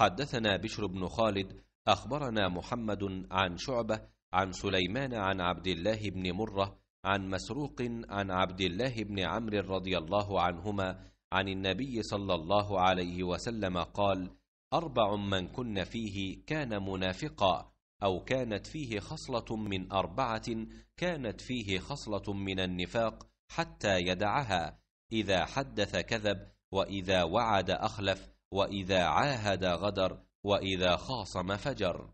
حدثنا بشر بن خالد أخبرنا محمد عن شعبة عن سليمان عن عبد الله بن مرة عن مسروق عن عبد الله بن عمرو رضي الله عنهما عن النبي صلى الله عليه وسلم قال أربع من كن فيه كان منافقا أو كانت فيه خصلة من أربعة كانت فيه خصلة من النفاق حتى يدعها إذا حدث كذب وإذا وعد أخلف وإذا عاهد غدر وإذا خاصم فجر